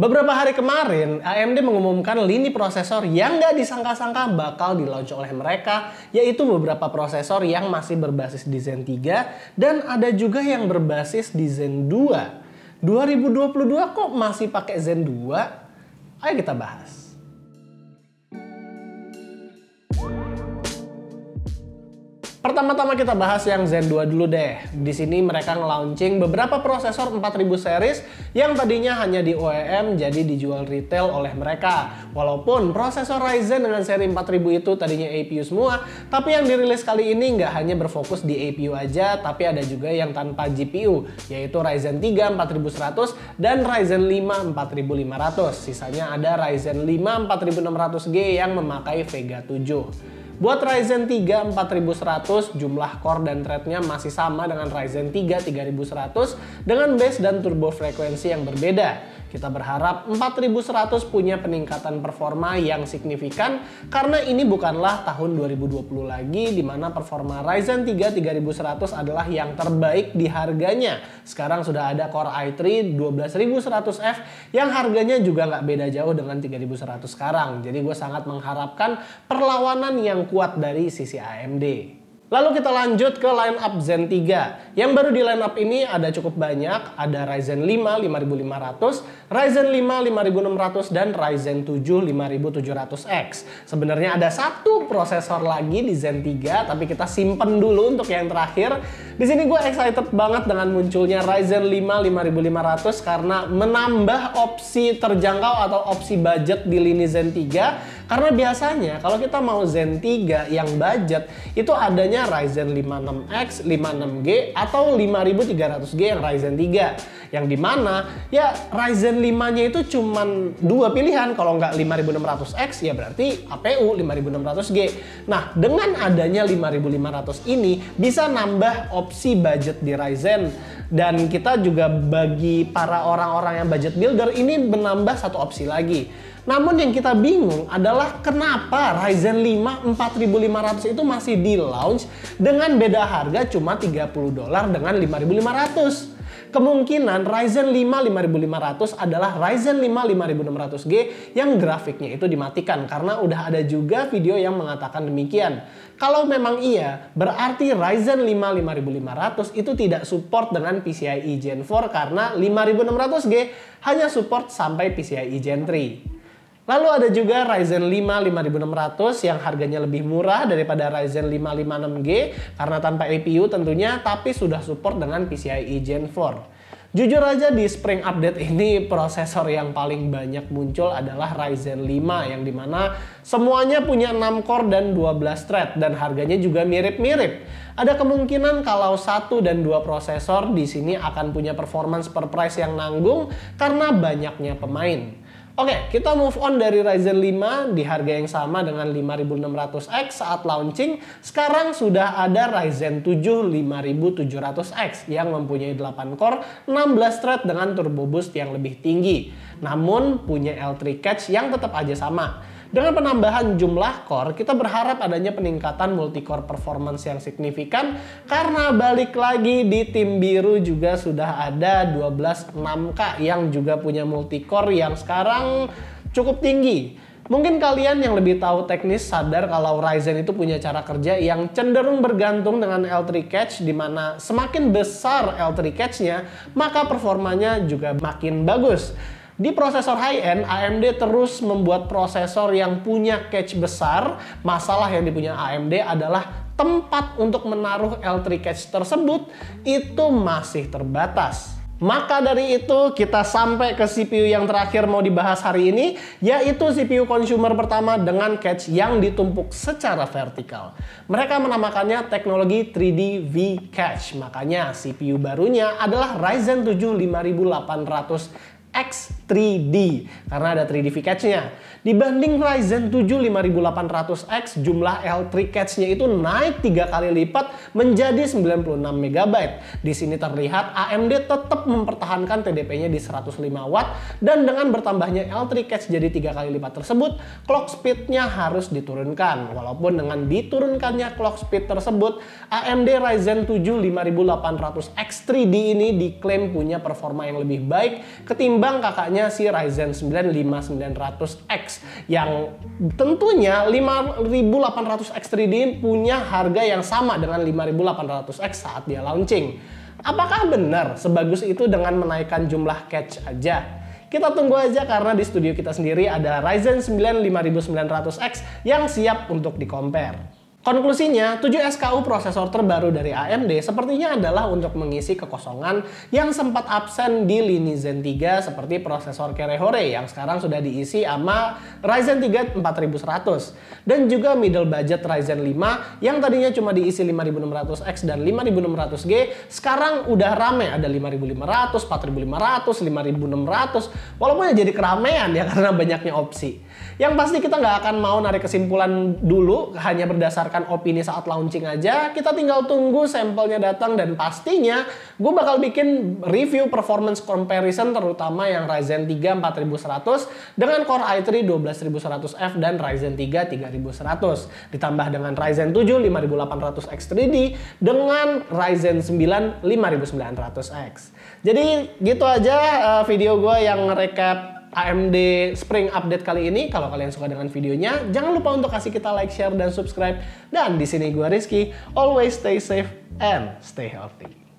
Beberapa hari kemarin, AMD mengumumkan lini prosesor yang nggak disangka-sangka bakal dilaunch oleh mereka, yaitu beberapa prosesor yang masih berbasis di Zen 3 dan ada juga yang berbasis di Zen 2. 2022 kok masih pakai Zen 2? Ayo kita bahas. pertama-tama kita bahas yang Zen 2 dulu deh. Di sini mereka nge beberapa prosesor 4000 series yang tadinya hanya di OEM jadi dijual retail oleh mereka. Walaupun prosesor Ryzen dengan seri 4000 itu tadinya APU semua, tapi yang dirilis kali ini nggak hanya berfokus di APU aja, tapi ada juga yang tanpa GPU, yaitu Ryzen 3 4100 dan Ryzen 5 4500. Sisanya ada Ryzen 5 4600G yang memakai Vega 7. Buat Ryzen 3 4100 jumlah core dan threadnya masih sama dengan Ryzen 3 3100 dengan base dan turbo frekuensi yang berbeda. Kita berharap 4100 punya peningkatan performa yang signifikan karena ini bukanlah tahun 2020 lagi di mana performa Ryzen 3 3100 adalah yang terbaik di harganya. Sekarang sudah ada Core i3 12100F yang harganya juga nggak beda jauh dengan 3100 sekarang. Jadi gue sangat mengharapkan perlawanan yang kuat dari sisi AMD. Lalu kita lanjut ke line up Zen 3. Yang baru di line up ini ada cukup banyak, ada Ryzen 5 5500, Ryzen 5 5600 dan Ryzen 7 5700X. Sebenarnya ada satu prosesor lagi di Zen 3, tapi kita simpen dulu untuk yang terakhir. Di sini gue excited banget dengan munculnya Ryzen 5 5500 karena menambah opsi terjangkau atau opsi budget di lini Zen 3 karena biasanya kalau kita mau Zen 3 yang budget itu adanya Ryzen 56X, 56G atau 5300G yang Ryzen 3. Yang dimana ya Ryzen 5-nya itu cuma dua pilihan kalau nggak 5600X ya berarti APU 5600G. Nah dengan adanya 5500 ini bisa nambah opsi budget di Ryzen dan kita juga bagi para orang-orang yang budget builder ini menambah satu opsi lagi namun yang kita bingung adalah kenapa Ryzen 5 4500 itu masih di launch dengan beda harga cuma 30 dolar dengan 5500 kemungkinan Ryzen 5 5500 adalah Ryzen 5 5600G yang grafiknya itu dimatikan karena udah ada juga video yang mengatakan demikian. Kalau memang iya, berarti Ryzen 5 5500 itu tidak support dengan PCIe Gen 4 karena 5600G hanya support sampai PCIe Gen 3. Lalu ada juga Ryzen 5 5600 yang harganya lebih murah daripada Ryzen 5 56G karena tanpa APU tentunya tapi sudah support dengan PCIe Gen 4. Jujur aja di Spring Update ini prosesor yang paling banyak muncul adalah Ryzen 5 yang dimana semuanya punya 6 core dan 12 thread dan harganya juga mirip-mirip. Ada kemungkinan kalau satu dan dua prosesor di sini akan punya performance per price yang nanggung karena banyaknya pemain. Oke, okay, kita move on dari Ryzen 5 di harga yang sama dengan 5600X saat launching. Sekarang sudah ada Ryzen 7 5700X yang mempunyai 8 core, 16 thread dengan turbo boost yang lebih tinggi. Namun punya L3 cache yang tetap aja sama. Dengan penambahan jumlah core, kita berharap adanya peningkatan multi-core performance yang signifikan karena balik lagi di tim biru juga sudah ada 12 6K yang juga punya multi-core yang sekarang cukup tinggi. Mungkin kalian yang lebih tahu teknis sadar kalau Ryzen itu punya cara kerja yang cenderung bergantung dengan L3 catch di mana semakin besar L3 catch nya maka performanya juga makin bagus. Di prosesor high-end, AMD terus membuat prosesor yang punya cache besar. Masalah yang dipunya AMD adalah tempat untuk menaruh L3 cache tersebut itu masih terbatas. Maka dari itu kita sampai ke CPU yang terakhir mau dibahas hari ini yaitu CPU consumer pertama dengan cache yang ditumpuk secara vertikal. Mereka menamakannya teknologi 3D V-Cache. Makanya CPU barunya adalah Ryzen 7 5800 X 3D karena ada 3D V-Catch-nya. Dibanding Ryzen 7 5800X, jumlah L3 Catch-nya itu naik 3 kali lipat menjadi 96MB. Di sini terlihat AMD tetap mempertahankan TDP-nya di 105W dan dengan bertambahnya L3 Catch jadi 3 kali lipat tersebut, clock speed-nya harus diturunkan. Walaupun dengan diturunkannya clock speed tersebut, AMD Ryzen 7 5800X 3D ini diklaim punya performa yang lebih baik ketimbang ketimbang kakaknya si Ryzen 9 5900X yang tentunya 5800X 3D punya harga yang sama dengan 5800X saat dia launching. Apakah benar sebagus itu dengan menaikkan jumlah catch aja? Kita tunggu aja karena di studio kita sendiri ada Ryzen 9 5900X yang siap untuk di Konklusinya, 7 SKU prosesor terbaru dari AMD sepertinya adalah untuk mengisi kekosongan yang sempat absen di lini Zen 3 seperti prosesor Hore yang sekarang sudah diisi sama Ryzen 3 4100 dan juga middle budget Ryzen 5 yang tadinya cuma diisi 5600X dan 5600G sekarang udah rame ada 5500, 4500, 5600 walaupun ya jadi keramaian ya karena banyaknya opsi. Yang pasti kita nggak akan mau narik kesimpulan dulu hanya berdasarkan berdasarkan opini saat launching aja. Kita tinggal tunggu sampelnya datang dan pastinya gue bakal bikin review performance comparison terutama yang Ryzen 3 4100 dengan Core i3 12100F dan Ryzen 3 3100 ditambah dengan Ryzen 7 5800X 3D dengan Ryzen 9 5900X. Jadi gitu aja eh, video gue yang recap AMD Spring Update kali ini. Kalau kalian suka dengan videonya, jangan lupa untuk kasih kita like, share, dan subscribe. Dan di sini gue Rizky, always stay safe and stay healthy.